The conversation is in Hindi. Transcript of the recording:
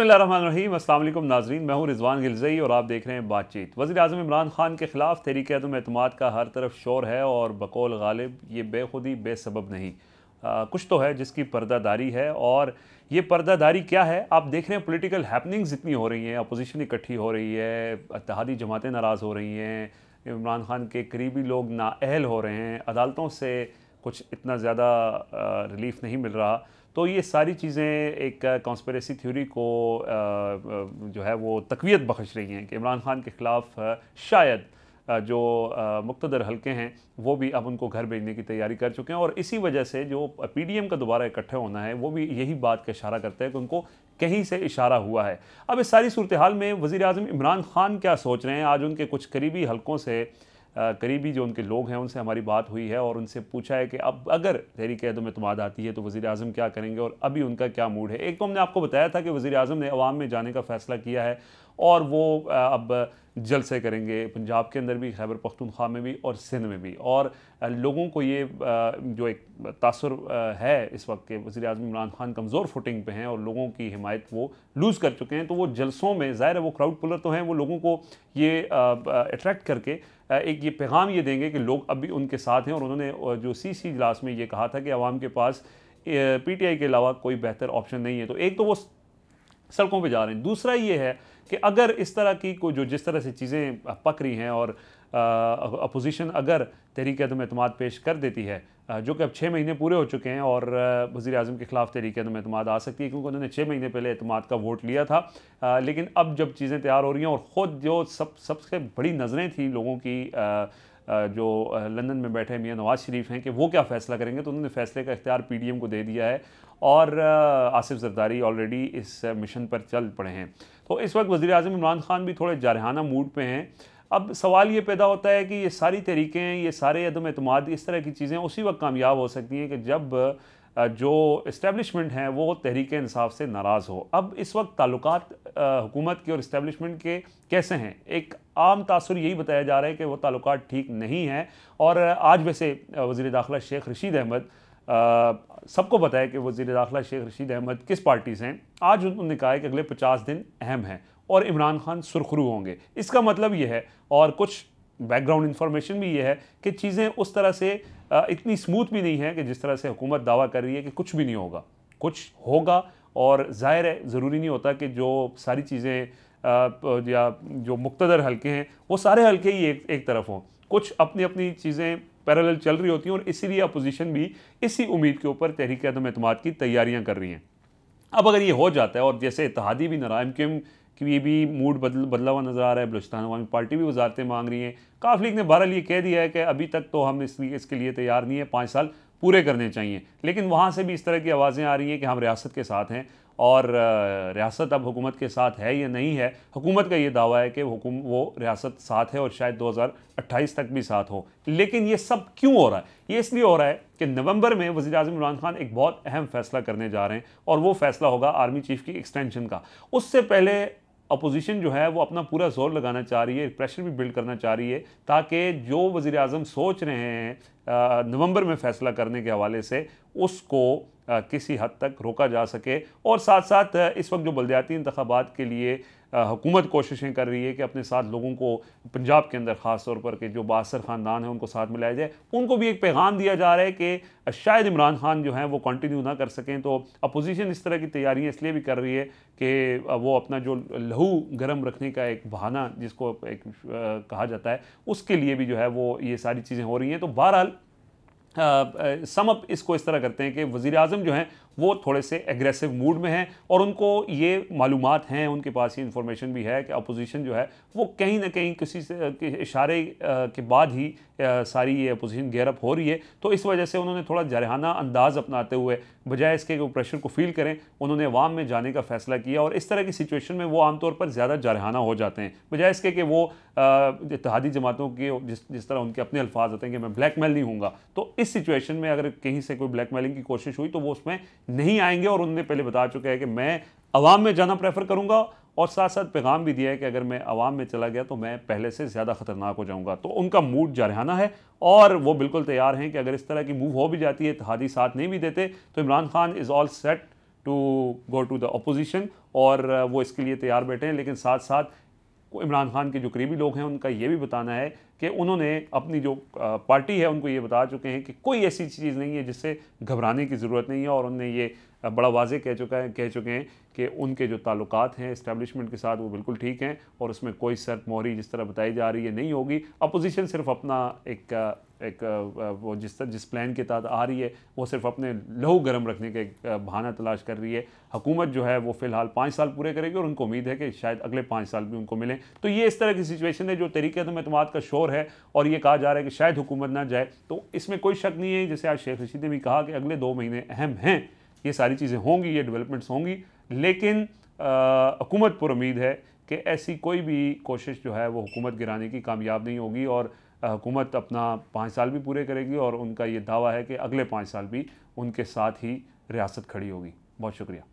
बसमीम असल नाजरीन मैं हूँ रिजवान गिलजई और आप देख रहे हैं बातचीत वजी अजम इमरान खान के ख़िलाफ़ तहरीक अदम अतमाद का हर तरफ शोर है और बकौल गालिब ये बेखुदी बेसबब नहीं आ, कुछ तो है जिसकी पर्दादारी है और ये पर्दादारी क्या है आप देख रहे हैं पोलिटिकल हैपनिंग्स इतनी हो रही हैं अपोजिशन इकट्ठी हो रही है अतहादी जमातें नाराज़ हो रही हैं इमरान खान के करीबी लोग नाअहल हो रहे हैं अदालतों से कुछ इतना ज़्यादा रिलीफ नहीं मिल रहा तो ये सारी चीज़ें एक कॉन्स्परेसी थ्योरी को जो है वो तकवीत बख्श रही हैं कि इमरान खान के ख़िलाफ़ शायद जो मुख्तर हलके हैं वो भी अब उनको घर भेजने की तैयारी कर चुके हैं और इसी वजह से जो पीडीएम का दोबारा इकट्ठे होना है वो भी यही बात का इशारा करते हैं कि उनको कहीं से इशारा हुआ है अब इस सारी सूरत हाल में वज़ी अजम इमरान खान क्या सोच रहे हैं आज उनके कुछ करीबी हलकों से करीबी जो उनके लोग हैं उनसे हमारी बात हुई है और उनसे पूछा है कि अब अगर तहरीक अहदम एतमाद आती है तो वज़ी अजम क्या करेंगे और अभी उनका क्या मूड है एक तो हमने आपको बताया था कि वज़ी अजम ने अवाम में जाने का फ़ैसला किया है और वो अब जलसे करेंगे पंजाब के अंदर भी खैबर पख्तूनख्वा में भी और सिंध में भी और लोगों को ये जो एक तासर है इस वक्त के वजी अजम इमरान खान कमज़ोर फुटिंग पे हैं और लोगों की हिमायत वो लूज़ कर चुके हैं तो वो जलसों में ज़ाहिर है वो क्राउड पुलर तो हैं वो लोगों को ये अट्रैक्ट करके एक ये पैगाम ये देंगे कि लोग अभी उनके साथ हैं और उन्होंने जो सी सी इजलास में ये कहा था कि आवाम के पास पी टी आई के अलावा कोई बेहतर ऑप्शन नहीं है तो एक तो वो सड़कों पर जा रहे हैं दूसरा ये है कि अगर इस तरह की को जो जिस तरह से चीज़ें पक रही हैं और अपोजिशन अगर तहरीक अदम अतमाद पेश कर देती है जो कि अब छः महीने पूरे हो चुके हैं और वज़ी अजम के ख़िलाफ़ तहरीक अदम अतम आ सकती है क्योंकि उन्होंने छः महीने पहले अतमाद का वोट लिया था आ, लेकिन अब जब चीज़ें तैयार हो रही हैं और ख़ुद जो सब सबसे बड़ी नज़रें थी लोगों की आ, जो लंदन में बैठे मियाँ नवाज शरीफ हैं कि वो क्या फ़ैसला करेंगे तो उन्होंने फ़ैसले का इख्तियार पी को दे दिया है और आसिफ जरदारी ऑलरेडी इस मिशन पर चल पड़े हैं तो इस वक्त वज़ी अजम इमरान खान भी थोड़े जारहाना मूड पर हैं अब सवाल ये पैदा होता है कि ये सारी तरीक़ें ये सारे अदम अतमाद इस तरह की चीज़ें उसी वक्त कामयाब हो सकती हैं कि जब जो इस्टेबलिशमेंट हैं वो तहरीक इंसाफ से नाराज़ हो अब इस वक्त ताल्लुक हुकूमत के और इस्टेबलिशमेंट के कैसे हैं एक आम तासर यही बताया जा रहा है कि वो ताल्लुक ठीक नहीं हैं और आज वैसे वज़ी दाखिला शेख रशीद अहमद सबको बताया कि वज़ी दाखिला शेख रशीद अहमद किस पार्टी से हैं आज उन्होंने कहा है कि अगले पचास दिन अहम हैं और इमरान खान सुरखरू होंगे इसका मतलब यह है और कुछ बैकग्राउंड इन्फॉर्मेशन भी ये है कि चीज़ें उस तरह से इतनी स्मूथ भी नहीं है कि जिस तरह से हुकूमत दावा कर रही है कि कुछ भी नहीं होगा कुछ होगा और ज़ाहिर है ज़रूरी नहीं होता कि जो सारी चीज़ें या जो मुख्तर हल्के हैं वो सारे हल्के ही एक एक तरफ हों कुछ अपनी अपनी चीज़ें पैरेलल चल रही होती हैं और इसीलिए अपोजिशन भी इसी उम्मीद के ऊपर तहरीक अदम अतमाद की तैयारियाँ कर रही हैं अब अगर ये हो जाता है और जैसे इतिहादी भी क्यू एम कि ये भी मूड बदल बदला हुआ नज़र आ रहा है बलुस्तान अवामी पार्टी भी वजारतें मांग रही हैं काफ लीग ने बहरहाल ये कह दिया है कि अभी तक तो हम इस इसके लिए तैयार नहीं है पाँच साल पूरे करने चाहिए लेकिन वहाँ से भी इस तरह की आवाज़ें आ रही हैं कि हम रियासत के साथ हैं और रियासत अब हुकूमत के साथ है या नहीं है हुकूमत का ये दावा है कि वो रियासत साथ है और शायद 2028 तक भी साथ हो लेकिन ये सब क्यों हो रहा है ये इसलिए हो रहा है कि नवंबर में वजी अजम इमरान खान एक बहुत अहम फैसला करने जा रहे हैं और वो फैसला होगा आर्मी चीफ की एक्सटेंशन का उससे पहले अपोजिशन जो है वो अपना पूरा जोर लगाना चाह रही है प्रेशर भी बिल्ड करना चाह रही है ताकि जो वज़ी अजम सोच रहे हैं नवंबर में फ़ैसला करने के हवाले से उसको किसी हद तक रोका जा सके और साथ साथ इस वक्त जो बलदियाती इंतबात के लिए हुकूमत कोशिशें कर रही है कि अपने साथ लोगों को पंजाब के अंदर ख़ास तौर पर के जो बासर ख़ानदान हैं उनको साथ मिलाया जाए उनको भी एक पैगाम दिया जा रहा है कि शायद इमरान खान जो हैं वो कंटिन्यू ना कर सकें तो अपोजिशन इस तरह की तैयारियां इसलिए भी कर रही है कि वो अपना जो लहू गर्म रखने का एक बहाना जिसको एक कहा जाता है उसके लिए भी जो है वो ये सारी चीज़ें हो रही हैं तो बहरहाल सम अप इसको इस तरह करते हैं कि वज़ी अजम जो हैं वो थोड़े से एग्रेसिव मूड में हैं और उनको ये मालूम हैं उनके पास ये इन्फॉर्मेशन भी है कि अपोजिशन जो है वो कहीं ना कहीं किसी से इशारे के बाद ही सारी ये अपोजिशन गेयरअप हो रही है तो इस वजह से उन्होंने थोड़ा जरहाना अंदाज़ अपनाते हुए बजाय इसके वो प्रेशर को फील करें उन्होंने वाम में जाने का फैसला किया और इस तरह की सिचुएशन में वो आमतौर पर ज़्यादा जरहाना हो जाते हैं बजाय इसके कि वो इतिहादी जमातों के जिस जिस तरह उनके अपने अल्फाज होते हैं कि मैं ब्लैक मेल नहीं हूँगा तो इस सिचुएशन में अगर कहीं से कोई ब्लैक मेलिंग की कोशिश हुई तो वो उसमें नहीं आएंगे और उनने पहले बता चुका है कि मैं अवाम में जाना प्रेफर करूँगा और साथ साथ पैगाम भी दिया है कि अगर मैं अवाम में चला गया तो मैं पहले से ज़्यादा ख़तरनाक हो जाऊँगा तो उनका मूड जारहाना है और वो बिल्कुल तैयार हैं कि अगर इस तरह की मूव हो भी जाती है इतिहादी साथ नहीं भी देते तो Imran Khan is all set to go to the opposition और वो इसके लिए तैयार बैठे हैं लेकिन साथ साथ इमरान खान के जो करीबी लोग हैं उनका ये भी बताना है कि उन्होंने अपनी जो पार्टी है उनको ये बता चुके हैं कि कोई ऐसी चीज़ नहीं है जिससे घबराने की ज़रूरत नहीं है और उनने ये बड़ा वाजे कह चुका है कह चुके हैं कि उनके जो ताल्लुक हैं इस्टेबलिशमेंट के साथ वो बिल्कुल ठीक हैं और उसमें कोई सर्द मोहरी जिस तरह बताई जा रही है नहीं होगी अपोजिशन सिर्फ अपना एक एक वो जिस तरह जिस प्लान के तहत आ रही है वो सिर्फ अपने लहू गर्म रखने के बहाना तलाश कर रही है हकूमत जो है वो फ़िलहाल पाँच साल पूरे करेगी और उनको उम्मीद है कि शायद अगले पाँच साल भी उनको मिलें तो ये इस तरह की सिचुएशन है जो तरीके अतमाद का शोर है और ये कहा जा रहा है कि शायद हुकूमत ना जाए तो इसमें कोई शक नहीं है जैसे आज शेख रशीद ने भी कहा कि अगले दो महीने अहम हैं ये सारी चीज़ें होंगी ये डेवलपमेंट्स होंगी लेकिन हुकूमत पर उम्मीद है कि ऐसी कोई भी कोशिश जो है वो हुकूमत गिराने की कामयाब नहीं होगी और हुकूमत अपना पाँच साल भी पूरे करेगी और उनका ये दावा है कि अगले पाँच साल भी उनके साथ ही रियासत खड़ी होगी बहुत शुक्रिया